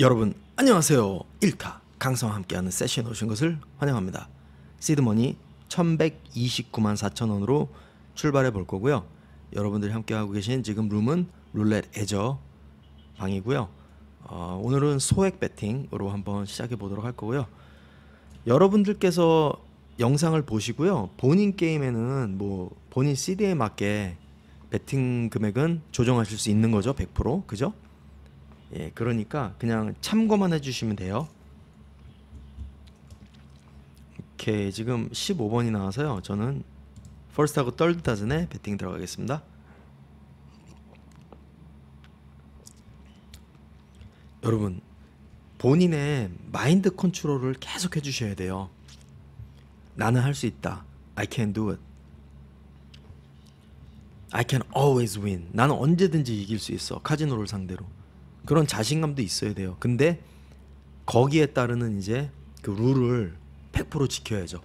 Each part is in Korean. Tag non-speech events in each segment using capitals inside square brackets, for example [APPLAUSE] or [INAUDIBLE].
여러분 안녕하세요. 1타 강성와 함께하는 세션 오신 것을 환영합니다. 시드머니 1129만 4천원으로 출발해 볼 거고요. 여러분들이 함께하고 계신 지금 룸은 룰렛 애저 방이고요. 어, 오늘은 소액 베팅으로 한번 시작해 보도록 할 거고요. 여러분들께서 영상을 보시고요. 본인 게임에는 뭐 본인 CD에 맞게 베팅 금액은 조정하실 수 있는 거죠. 100% 그죠? 예, 그러니까 그냥 참고만 해주시면 돼요. 오케이, 지금 15번이 나와서요. 저는 퍼스트하고 떨드 타전에 배팅 들어가겠습니다. 여러분, 본인의 마인드 컨트롤을 계속 해주셔야 돼요. 나는 할 수 있다. I can do it. I can always win. 나는 언제든지 이길 수 있어. 카지노를 상대로. 그런 자신감도 있어야 돼요. 근데 거기에 따르는 이제 그 룰을 100% 지켜야죠.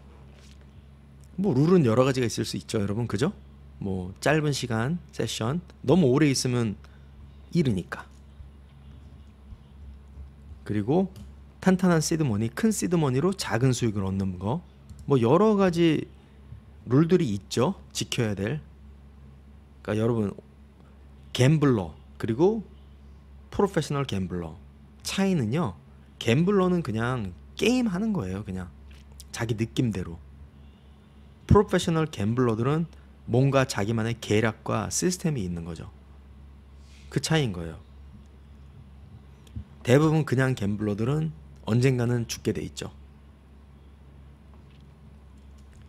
뭐 룰은 여러 가지가 있을 수 있죠, 여러분. 그죠? 뭐 짧은 시간 세션 너무 오래 있으면 이르니까. 그리고 탄탄한 시드머니, 큰 시드머니로 작은 수익을 얻는 거. 뭐 여러 가지 룰들이 있죠. 지켜야 될. 그러니까 여러분 갬블러 그리고 프로페셔널 갬블러. 차이는요. 갬블러는 그냥 게임 하는 거예요, 그냥. 자기 느낌대로. 프로페셔널 갬블러들은 뭔가 자기만의 계략과 시스템이 있는 거죠. 그 차이인 거예요. 대부분 그냥 갬블러들은 언젠가는 죽게 돼 있죠.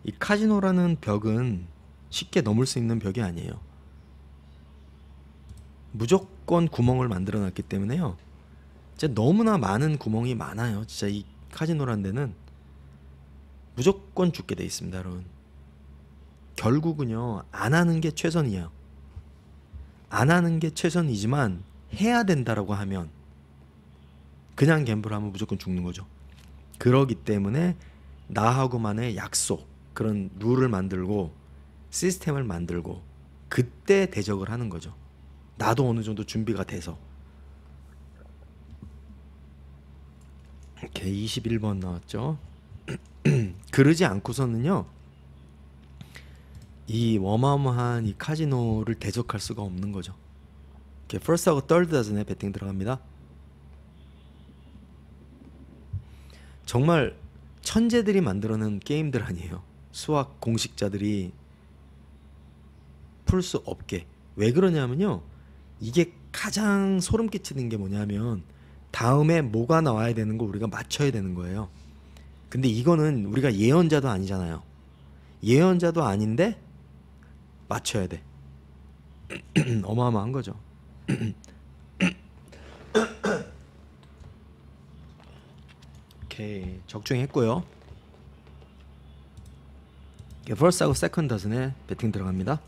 이 카지노라는 벽은 쉽게 넘을 수 있는 벽이 아니에요. 무조건 구멍을 만들어 놨기 때문에요. 진짜 너무나 많은 구멍이 많아요. 진짜 이 카지노란 데는 무조건 죽게 돼 있습니다, 여러분. 결국은요, 안 하는 게 최선이에요. 안 하는 게 최선이지만 해야 된다라고 하면 그냥 갬블 하면 무조건 죽는 거죠. 그러기 때문에 나하고만의 약속, 그런 룰을 만들고 시스템을 만들고 그때 대적을 하는 거죠. 나도 어느 정도 준비가 돼서 이렇게 21번 나왔죠. [CLEARS THROAT] 그러지 않고서는요. 이 어마어마한 이 카지노를 대적할 수가 없는 거죠. 이렇게 퍼스트하고 떨드 다전에 배팅 들어갑니다. 정말 천재들이 만들어낸 게임들 아니에요. 수학 공식자들이 풀 수 없게. 왜 그러냐면요. 이게 가장 소름 끼치는 게 뭐냐면 다음에 뭐가 나와야 되는 걸 우리가 맞춰야 되는 거예요. 근데 이거는 우리가 예언자도 아니잖아요. 예언자도 아닌데 맞춰야 돼. [CLEARS THROAT] 어마어마한 거죠. [CLEARS THROAT] 오케이 적중 했고요. first하고 세컨 c o n d 배팅 들어갑니다.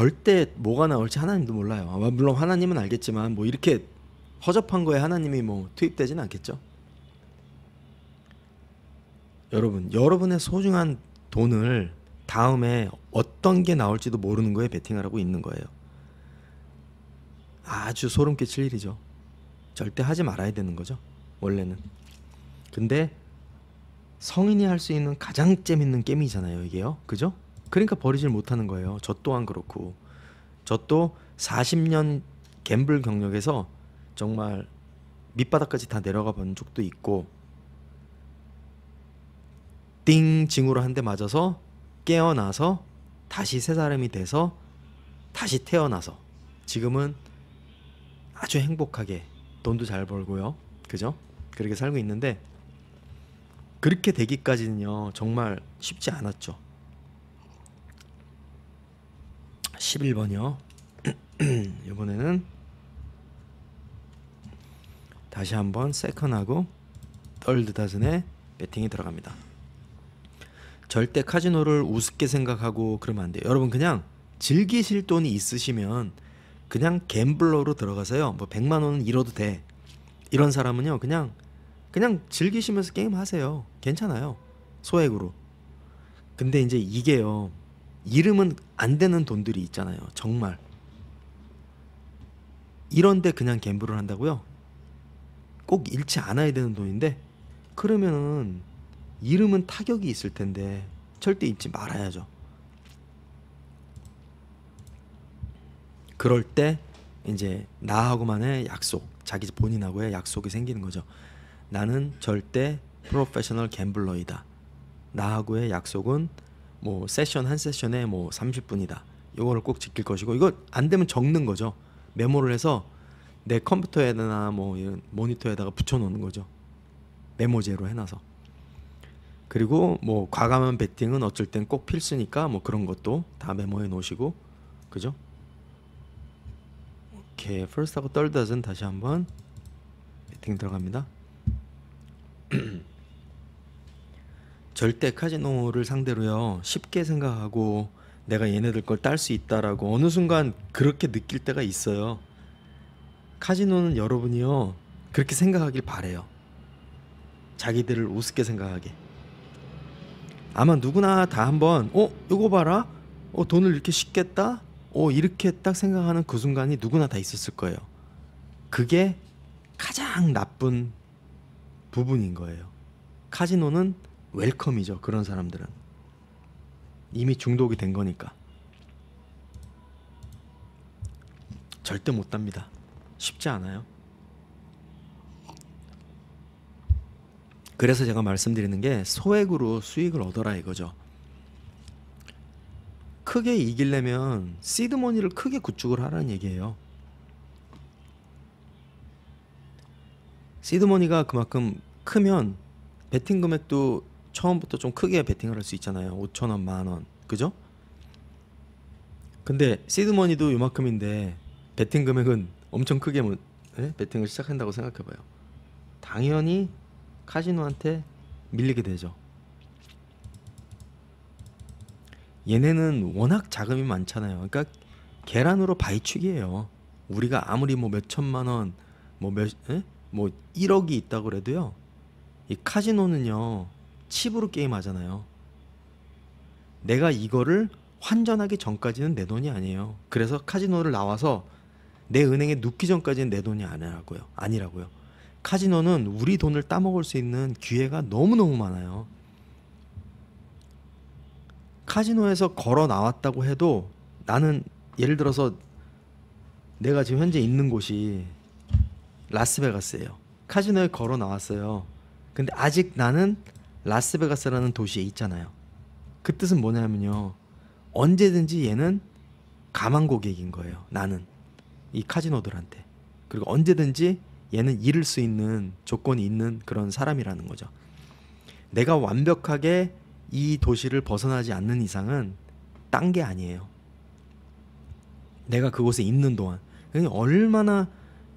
절대 뭐가 나올지 하나님도 몰라요. 아, 물론 하나님은 알겠지만 뭐 이렇게 허접한 거에 하나님이 뭐 투입되지는 않겠죠. 여러분, 여러분의 소중한 돈을 다음에 어떤 게 나올지도 모르는 거에 베팅하라고 있는 거예요. 아주 소름 끼칠 일이죠. 절대 하지 말아야 되는 거죠. 원래는. 근데 성인이 할 수 있는 가장 재밌는 게임이잖아요, 이게요. 그죠? 그러니까 버리질 못하는 거예요. 저 또한 그렇고 저 또 40년 갬블 경력에서 정말 밑바닥까지 다 내려가 본 적도 있고 띵 징후로 한 대 맞아서 깨어나서 다시 새 사람이 돼서 다시 태어나서 지금은 아주 행복하게 돈도 잘 벌고요. 그죠? 그렇게 살고 있는데 그렇게 되기까지는요. 정말 쉽지 않았죠. 11번이요. 이번에는 [CLEARS THROAT] 다시 한번 세컨하고 덜드 다슨의 배팅이 들어갑니다. 절대 카지노를 우습게 생각하고 그러면 안 돼요. 여러분 그냥 즐기실 돈이 있으시면 그냥 갬블러로 들어가서요. 뭐 100만 원은 잃어도 돼. 이런 사람은요. 그냥 그냥 즐기시면서 게임 하세요. 괜찮아요. 소액으로. 근데 이제 이게요. 이름은 안 되는 돈들이 있잖아요. 정말. 이런데 그냥 갬블을 한다고요? 꼭 잃지 않아야 되는 돈인데 그러면은 이름은 타격이 있을 텐데 절대 잊지 말아야죠. 그럴 때 이제 나하고만의 약속, 자기 본인하고의 약속이 생기는 거죠. 나는 절대 프로페셔널 갬블러이다. 나하고의 약속은 뭐 세션 한 세션에 뭐 30분이다. 이거를 꼭 지킬 것이고 이거 안 되면 적는 거죠. 메모를 해서 내 컴퓨터에나 뭐 이런 모니터에다가 붙여놓는 거죠. 메모제로 해놔서. 그리고 뭐 과감한 배팅은 어쩔 땐 꼭 필수니까 뭐 그런 것도 다 메모해 놓으시고 그죠? 오케이 first하고 t h i 은 다시 한번 배팅 들어갑니다. [CLEARS THROAT] 절대 카지노를 상대로요 쉽게 생각하고 내가 얘네들 걸 딸 수 있다라고 어느 순간 그렇게 느낄 때가 있어요. 카지노는 여러분이요 그렇게 생각하길 바래요. 자기들을 우습게 생각하게. 아마 누구나 다 한번 어 이거 봐라 어 돈을 이렇게 쉽겠다 어 이렇게 딱 생각하는 그 순간이 누구나 다 있었을 거예요. 그게 가장 나쁜 부분인 거예요. 카지노는 웰컴이죠. 그런 사람들은 이미 중독이 된 거니까 절대 못 답니다. 쉽지 않아요. 그래서 제가 말씀드리는 게 소액으로 수익을 얻어라 이거죠. 크게 이기려면 시드머니를 크게 구축을 하라는 얘기예요. 시드머니가 그만큼 크면 베팅 금액도 처음부터 좀 크게 베팅을 할 수 있잖아요. 5천 원, 만 원, 그죠? 근데 시드머니도 요만큼인데 베팅 금액은 엄청 크게 뭐, 네? 베팅을 시작한다고 생각해봐요. 당연히 카지노한테 밀리게 되죠. 얘네는 워낙 자금이 많잖아요. 그러니까 계란으로 바위축이에요 우리가 아무리 뭐 몇 천만 원, 뭐몇뭐 뭐 1억이 예? 뭐 있다고 그래도요. 이 카지노는요. 칩으로 게임하잖아요. 내가 이거를 환전하기 전까지는 내 돈이 아니에요. 그래서 카지노를 나와서 내 은행에 눕기 전까지는 내 돈이 아니라고요. 아니라고요. 카지노는 우리 돈을 따먹을 수 있는 기회가 너무너무 많아요. 카지노에서 걸어 나왔다고 해도 나는 예를 들어서 내가 지금 현재 있는 곳이 라스베가스예요. 카지노에 걸어 나왔어요. 근데 아직 나는 라스베가스라는 도시에 있잖아요. 그 뜻은 뭐냐면요. 언제든지 얘는 가만 고객인 거예요. 나는 이 카지노들한테. 그리고 언제든지 얘는 잃을 수 있는 조건이 있는 그런 사람이라는 거죠. 내가 완벽하게 이 도시를 벗어나지 않는 이상은 딴 게 아니에요. 내가 그곳에 있는 동안 그러니까 얼마나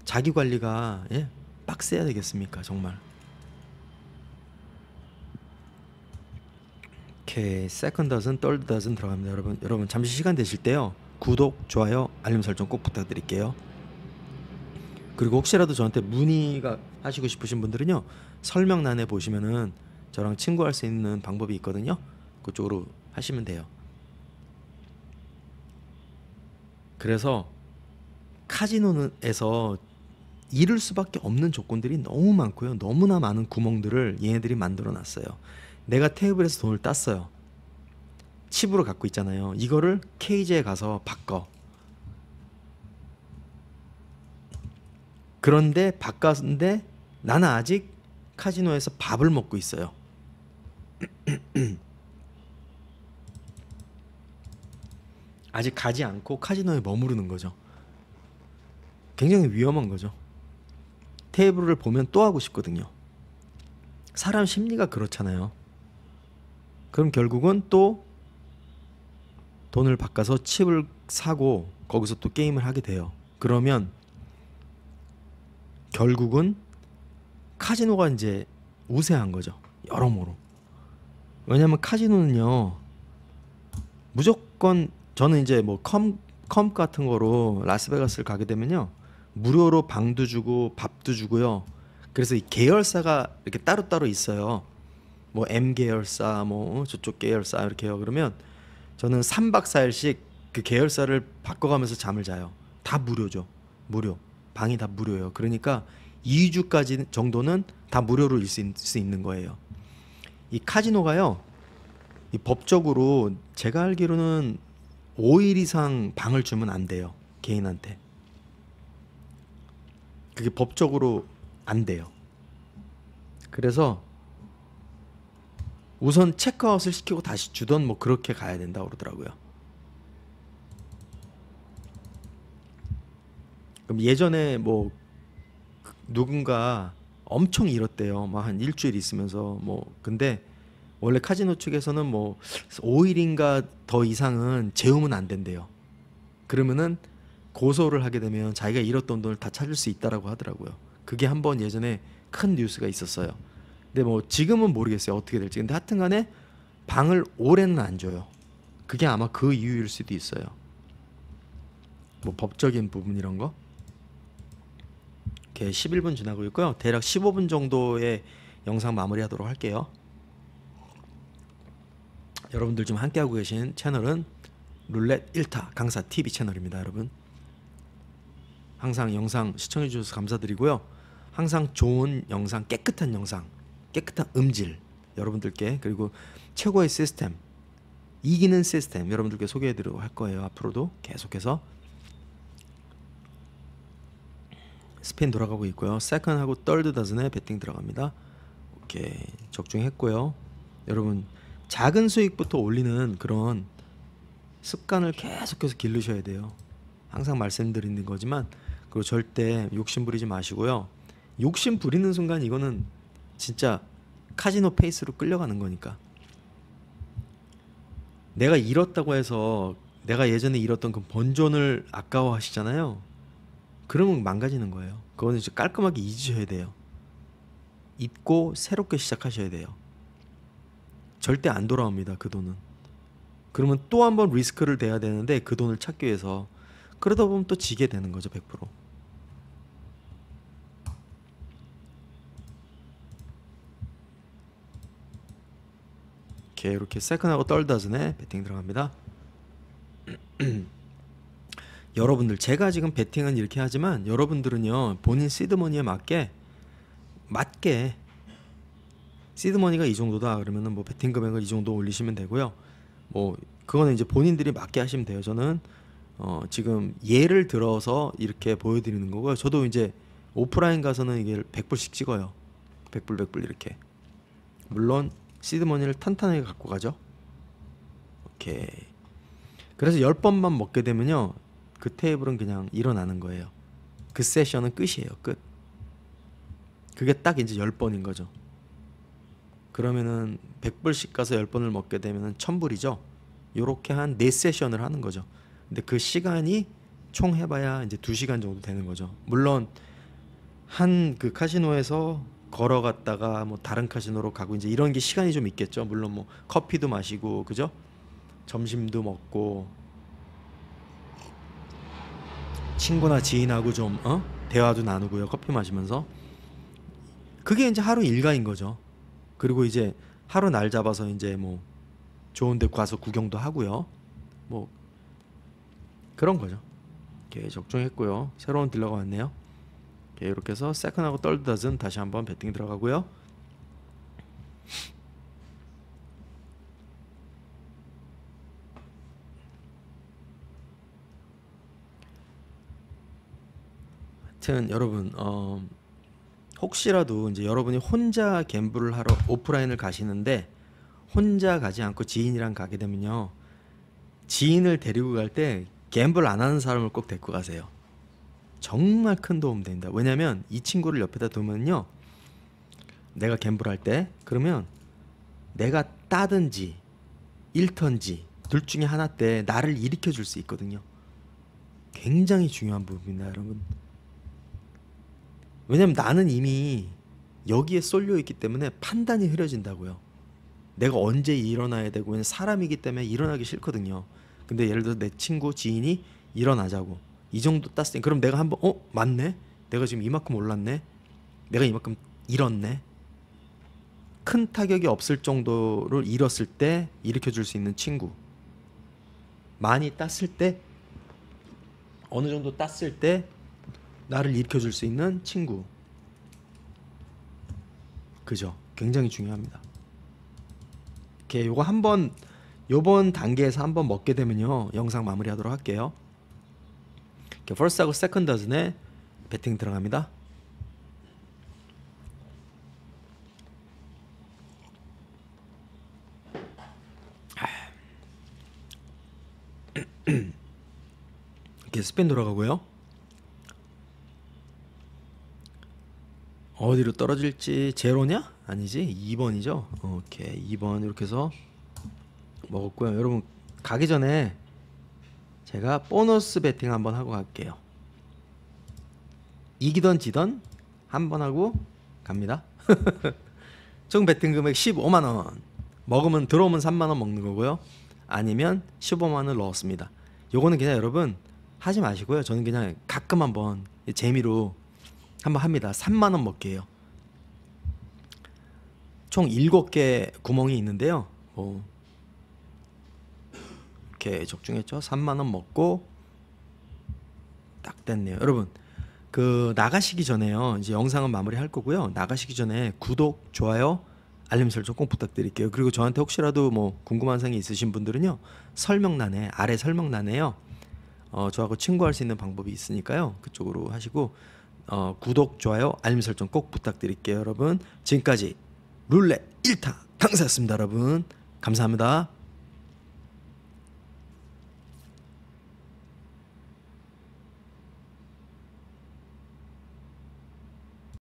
자기 관리가 예? 빡세야 되겠습니까, 정말. 오케이 세컨 더슨 떨드 더슨 들어갑니다 여러분 여러분 잠시 시간 되실 때요 구독 좋아요 알림 설정 꼭 부탁드릴게요 그리고 혹시라도 저한테 문의가 하시고 싶으신 분들은요 설명란에 보시면은 저랑 친구할 수 있는 방법이 있거든요 그쪽으로 하시면 돼요 그래서 카지노에서 잃을 수밖에 없는 조건들이 너무 많고요 너무나 많은 구멍들을 얘네들이 만들어 놨어요 내가 테이블에서 돈을 땄어요. 칩으로 갖고 있잖아요. 이거를 케이지에 가서 바꿔. 그런데 바꿨는데 나는 아직 카지노에서 밥을 먹고 있어요. [CLEARS THROAT] 아직 가지 않고 카지노에 머무르는 거죠. 굉장히 위험한 거죠. 테이블을 보면 또 하고 싶거든요. 사람 심리가 그렇잖아요. 그럼 결국은 또 돈을 바꿔서 칩을 사고 거기서 또 게임을 하게 돼요. 그러면 결국은 카지노가 이제 우세한 거죠. 여러모로. 왜냐면 카지노는요. 무조건 저는 이제 뭐컴 컴 같은 거로 라스베가스를 가게 되면요. 무료로 방도 주고 밥도 주고요. 그래서 이 계열사가 이렇게 따로따로 있어요. 뭐 M 계열사 뭐 저쪽 계열사 이렇게 해요. 그러면 저는 3박 4일씩 그 계열사를 바꿔가면서 잠을 자요. 다 무료죠. 무료. 방이 다 무료예요. 그러니까 2주까지 정도는 다 무료로 일수 수 있는 거예요. 이 카지노가요. 이 법적으로 제가 알기로는 5일 이상 방을 주면 안 돼요. 개인한테. 그게 법적으로 안 돼요. 그래서 우선 체크아웃을 시키고 다시 주던 뭐 그렇게 가야 된다 그러더라고요. 그럼 예전에 뭐 누군가 엄청 잃었대요. 막 한 일주일 있으면서 뭐 근데 원래 카지노 측에서는 뭐 5일인가 더 이상은 재움은 안 된대요. 그러면은 고소를 하게 되면 자기가 잃었던 돈을 다 찾을 수 있다라고 하더라고요. 그게 한 번 예전에 큰 뉴스가 있었어요. 근데 뭐 지금은 모르겠어요 어떻게 될지. 근데 하여튼간에 방을 오래는 안 줘요. 그게 아마 그 이유일 수도 있어요. 뭐 법적인 부분 이런 거. 이렇게 11분 지나고 있고요. 대략 15분 정도의 영상 마무리하도록 할게요. 여러분들 좀 함께하고 계신 채널은 룰렛 1타 강사 TV 채널입니다, 여러분. 항상 영상 시청해 주셔서 감사드리고요. 항상 좋은 영상, 깨끗한 영상 깨끗한 음질 여러분들께 그리고 최고의 시스템 이기는 시스템 여러분들께 소개해드리고 할 거예요. 앞으로도 계속해서 스페인 돌아가고 있고요. 세컨하고 떨드 다슨에 베팅 들어갑니다. 오케이 적중했고요. 여러분 작은 수익부터 올리는 그런 습관을 계속해서 길르셔야 돼요. 항상 말씀드리는 거지만 그리고 절대 욕심 부리지 마시고요. 욕심 부리는 순간 이거는 진짜 카지노 페이스로 끌려가는 거니까. 내가 잃었다고 해서 내가 예전에 잃었던 그 번전을 아까워하시잖아요. 그러면 망가지는 거예요. 그거는 이제 깔끔하게 잊으셔야 돼요. 잊고 새롭게 시작하셔야 돼요. 절대 안 돌아옵니다. 그 돈은. 그러면 또 한 번 리스크를 대야 되는데 그 돈을 찾기 위해서 그러다 보면 또 지게 되는 거죠. 100%. 이렇게 세컨하고 떨다즈네 배팅 들어갑니다. [CLEARS THROAT] 여러분들 제가 지금 배팅은 이렇게 하지만 여러분들은요 본인 시드머니에 맞게 맞게 시드머니가 이 정도다 그러면은 뭐 배팅 금액을 이 정도 올리시면 되고요. 뭐 그거는 이제 본인들이 맞게 하시면 돼요. 저는 어 지금 예를 들어서 이렇게 보여드리는 거고요. 저도 이제 오프라인 가서는 이게 100불씩 찍어요. 100불 100불 이렇게. 물론 시드머니를 탄탄하게 갖고 가죠. 오케이. 그래서 10번만 먹게 되면요. 그 테이블은 그냥 일어나는 거예요. 그 세션은 끝이에요. 끝. 그게 딱 이제 10번인 거죠. 그러면은 100불씩 가서 10번을 먹게 되면은 1000불이죠. 요렇게 한 4세션을 하는 거죠. 근데 그 시간이 총 해봐야 이제 2시간 정도 되는 거죠. 물론 한 그 카지노에서 걸어갔다가 뭐 다른 카지노로 가고 이제 이런 게 시간이 좀 있겠죠. 물론 뭐 커피도 마시고 그죠? 점심도 먹고 친구나 지인하고 좀 어? 대화도 나누고요. 커피 마시면서 그게 이제 하루 일과인 거죠. 그리고 이제 하루 날 잡아서 이제 뭐 좋은 데 가서 구경도 하고요. 뭐 그런 거죠. 이렇게 적중했고요. 새로운 딜러가 왔네요. 오케이, 예, 이렇게 해서 세컨하고 떨드다은 다시 한번 배팅 들어가고요. 하여튼 여러분 어, 혹시라도 이제 여러분이 혼자 갬블을 하러 오프라인을 가시는데 혼자 가지 않고 지인이랑 가게 되면요 지인을 데리고 갈 때 갬블 안 하는 사람을 꼭 데리고 가세요. 정말 큰 도움 된다. 왜냐면 이 친구를 옆에다 두면요. 내가 갬블 할때 그러면 내가 따든지 잃던지 둘 중에 하나 때 나를 일으켜 줄 수 있거든요. 굉장히 중요한 부분입니다, 여러분. 왜냐면 나는 이미 여기에 쏠려 있기 때문에 판단이 흐려진다고요. 내가 언제 일어나야 되고 사람이기 때문에 일어나기 싫거든요. 근데 예를 들어 내 친구 지인이 일어나자고 이 정도 땄으니 그럼 내가 한번 어 맞네 내가 지금 이만큼 올랐네 내가 이만큼 잃었네 큰 타격이 없을 정도로 잃었을 때 일으켜 줄 수 있는 친구 많이 땄을 때 어느 정도 땄을 때 나를 일으켜 줄 수 있는 친구 그죠 굉장히 중요합니다 이렇게 요거 한번 요번 단계에서 한번 먹게 되면요 영상 마무리하도록 할게요 퍼스하고 세컨더즈네 배팅 들어갑니다. 아. 이렇게 스핀 돌아가고요. 어디로 떨어질지 제로냐? 아니지 2번이죠. 오케이 2번 이렇게 해서 먹었고요. 여러분 가기 전에 제가 보너스 베팅 한번 하고 갈게요. 이기던 지던 한 번 하고 갑니다. [LAUGHS] 총 베팅 금액 15만 원. 먹으면 들어오면 3만 원 먹는 거고요. 아니면 15만 원을 넣었습니다. 요거는 그냥 여러분 하지 마시고요. 저는 그냥 가끔 한번 재미로 한번 합니다. 3만 원먹게요총 7개 구멍이 있는데요. 뭐 이렇게 적중했죠. 3만 원 먹고 딱 됐네요. 여러분 그 나가시기 전에요. 이제 영상은 마무리할 거고요. 나가시기 전에 구독, 좋아요, 알림 설정 꼭 부탁드릴게요. 그리고 저한테 혹시라도 뭐 궁금한 사항이 있으신 분들은요. 설명란에 아래 설명란에요. 어, 저하고 친구할 수 있는 방법이 있으니까요. 그쪽으로 하시고 어, 구독, 좋아요, 알림 설정 꼭 부탁드릴게요, 여러분. 지금까지 룰렛 1타 강사였습니다, 여러분. 감사합니다.